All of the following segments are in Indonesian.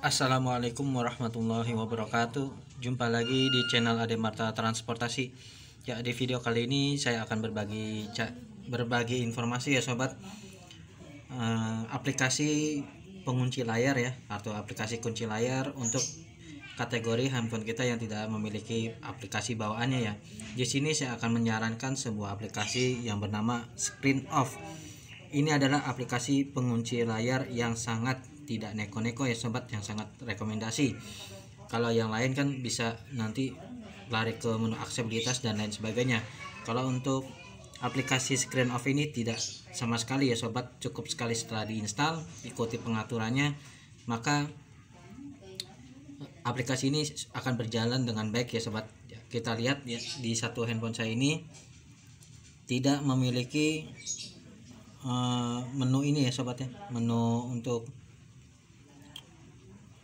Assalamualaikum warahmatullahi wabarakatuh Jumpa lagi di channel Ade Marta Transportasi Ya di video kali ini saya akan berbagi berbagi informasi ya sobat uh, Aplikasi pengunci layar ya Atau aplikasi kunci layar untuk kategori handphone kita yang tidak memiliki aplikasi bawaannya ya. Di sini saya akan menyarankan sebuah aplikasi yang bernama Screen Off. Ini adalah aplikasi pengunci layar yang sangat tidak neko-neko ya sobat yang sangat rekomendasi kalau yang lain kan bisa nanti lari ke menu aksesibilitas dan lain sebagainya kalau untuk aplikasi screen off ini tidak sama sekali ya sobat cukup sekali setelah diinstal ikuti pengaturannya maka aplikasi ini akan berjalan dengan baik ya sobat kita lihat ya, di satu handphone saya ini tidak memiliki uh, menu ini ya sobat ya menu untuk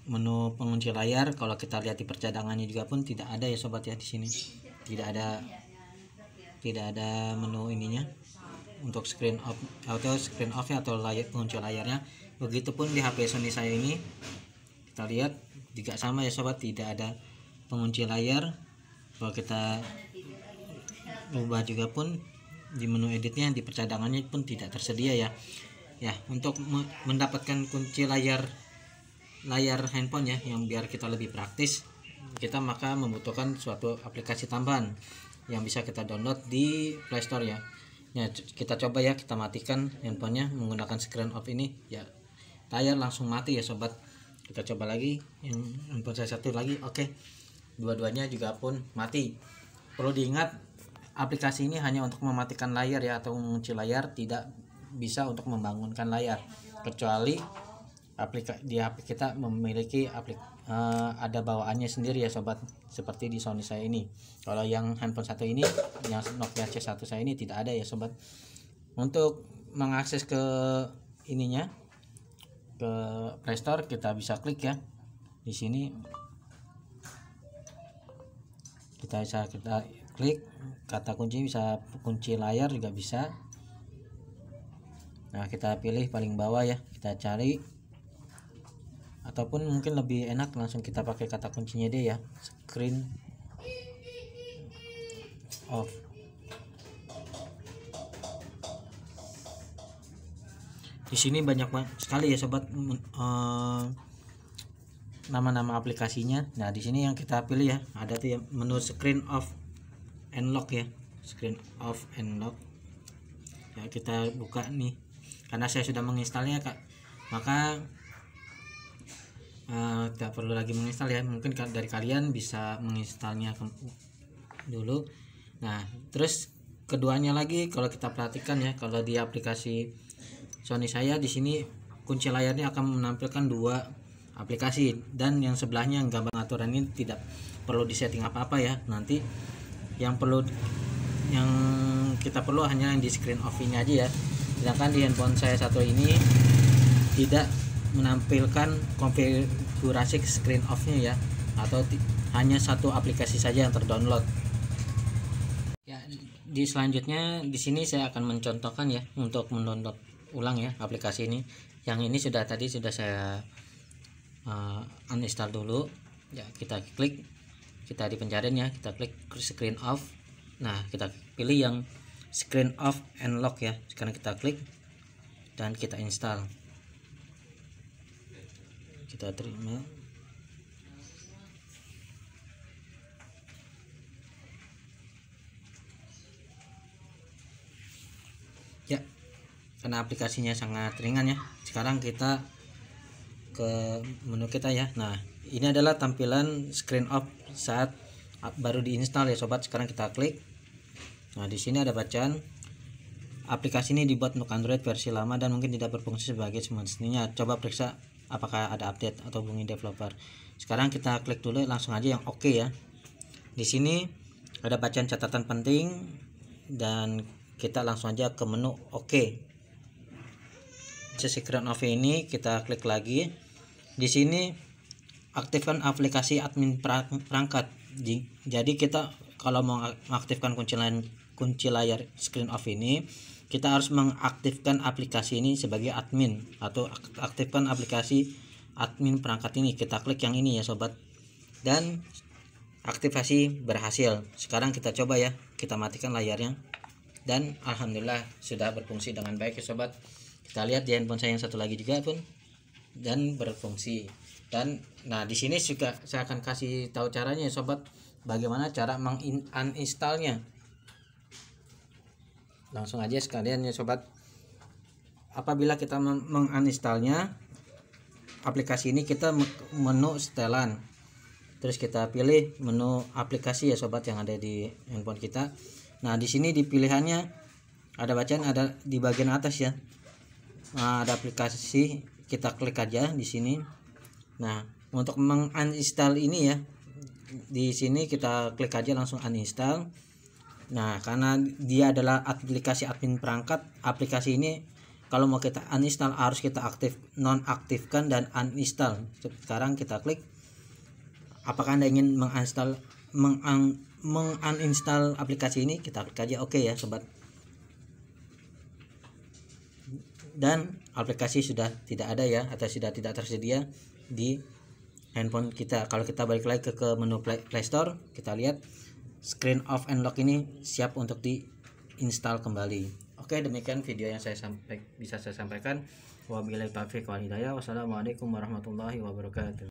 menu pengunci layar kalau kita lihat di percadangannya juga pun tidak ada ya sobat ya di sini tidak ada tidak ada menu ininya untuk screen off atau screen off ya, atau layar pengunci layarnya begitupun di HP Sony saya ini kita lihat juga sama ya sobat tidak ada pengunci layar kalau kita ubah juga pun di menu editnya di percadangannya pun tidak tersedia ya ya untuk mendapatkan kunci layar layar handphone ya yang biar kita lebih praktis kita maka membutuhkan suatu aplikasi tambahan yang bisa kita download di Play Store ya. Ya kita coba ya kita matikan handphonenya menggunakan screen off ini ya layar langsung mati ya sobat. Kita coba lagi yang handphone saya satu lagi oke. Okay. Dua-duanya juga pun mati. Perlu diingat aplikasi ini hanya untuk mematikan layar ya atau mengunci layar tidak bisa untuk membangunkan layar kecuali aplikasi di aplik kita memiliki aplik uh, eh, ada bawaannya sendiri ya sobat seperti di Sony saya ini kalau yang handphone satu ini yang Nokia C1 saya ini tidak ada ya sobat untuk mengakses ke ininya ke Play Store kita bisa klik ya di sini kita bisa kita klik kata kunci bisa kunci layar juga bisa nah kita pilih paling bawah ya kita cari ataupun mungkin lebih enak langsung kita pakai kata kuncinya dia ya screen off di sini banyak sekali ya sobat eh, nama-nama uh, aplikasinya nah di sini yang kita pilih ya ada tuh ya menu screen off and lock ya screen off and lock ya kita buka nih karena saya sudah menginstalnya kak maka uh, eh, tidak perlu lagi menginstal ya mungkin dari kalian bisa menginstalnya dulu nah terus keduanya lagi kalau kita perhatikan ya kalau di aplikasi Sony saya di sini kunci layarnya akan menampilkan dua aplikasi dan yang sebelahnya yang gambar aturan ini tidak perlu di setting apa-apa ya nanti yang perlu yang kita perlu hanya yang di screen off ini aja ya sedangkan di handphone saya satu ini tidak menampilkan konfigurasi screen off-nya ya atau hanya satu aplikasi saja yang terdownload. Ya, di selanjutnya di sini saya akan mencontohkan ya untuk mendownload ulang ya aplikasi ini. Yang ini sudah tadi sudah saya uh, uninstall dulu. Ya, kita klik kita di pencarian ya, kita klik screen off. Nah, kita pilih yang screen off and lock ya. Sekarang kita klik dan kita install kita terima ya karena aplikasinya sangat ringan ya sekarang kita ke menu kita ya nah ini adalah tampilan screen off saat baru diinstal ya sobat sekarang kita klik nah di sini ada bacaan aplikasi ini dibuat untuk Android versi lama dan mungkin tidak berfungsi sebagai semestinya coba periksa apakah ada update atau hubungi developer sekarang kita klik dulu langsung aja yang oke okay ya di sini ada bacaan catatan penting dan kita langsung aja ke menu oke okay. sesi ini kita klik lagi di sini aktifkan aplikasi admin perangkat jadi kita kalau mau aktifkan kunci layar kunci layar screen off ini kita harus mengaktifkan aplikasi ini sebagai admin atau aktifkan aplikasi admin perangkat ini kita klik yang ini ya sobat dan aktivasi berhasil sekarang kita coba ya kita matikan layarnya dan alhamdulillah sudah berfungsi dengan baik ya sobat kita lihat di handphone saya yang satu lagi juga pun dan berfungsi dan nah di sini juga saya akan kasih tahu caranya ya sobat bagaimana cara menginstallnya langsung aja sekalian ya sobat apabila kita menginstalnya aplikasi ini kita menu setelan terus kita pilih menu aplikasi ya sobat yang ada di handphone kita nah di sini di pilihannya ada bacaan ada di bagian atas ya nah, ada aplikasi kita klik aja di sini nah untuk menginstal ini ya di sini kita klik aja langsung uninstall Nah, karena dia adalah aplikasi admin perangkat, aplikasi ini kalau mau kita uninstall harus kita aktif nonaktifkan dan uninstall. Sekarang kita klik apakah Anda ingin menginstall meng aplikasi ini? Kita klik aja oke okay ya, sobat. Dan aplikasi sudah tidak ada ya atau sudah tidak tersedia di handphone kita. Kalau kita balik lagi ke, ke menu Play, Play Store, kita lihat screen off and lock ini siap untuk diinstal kembali Oke demikian video yang saya sampai bisa saya sampaikan wabillahi taufiq hidayah. wassalamualaikum warahmatullahi wabarakatuh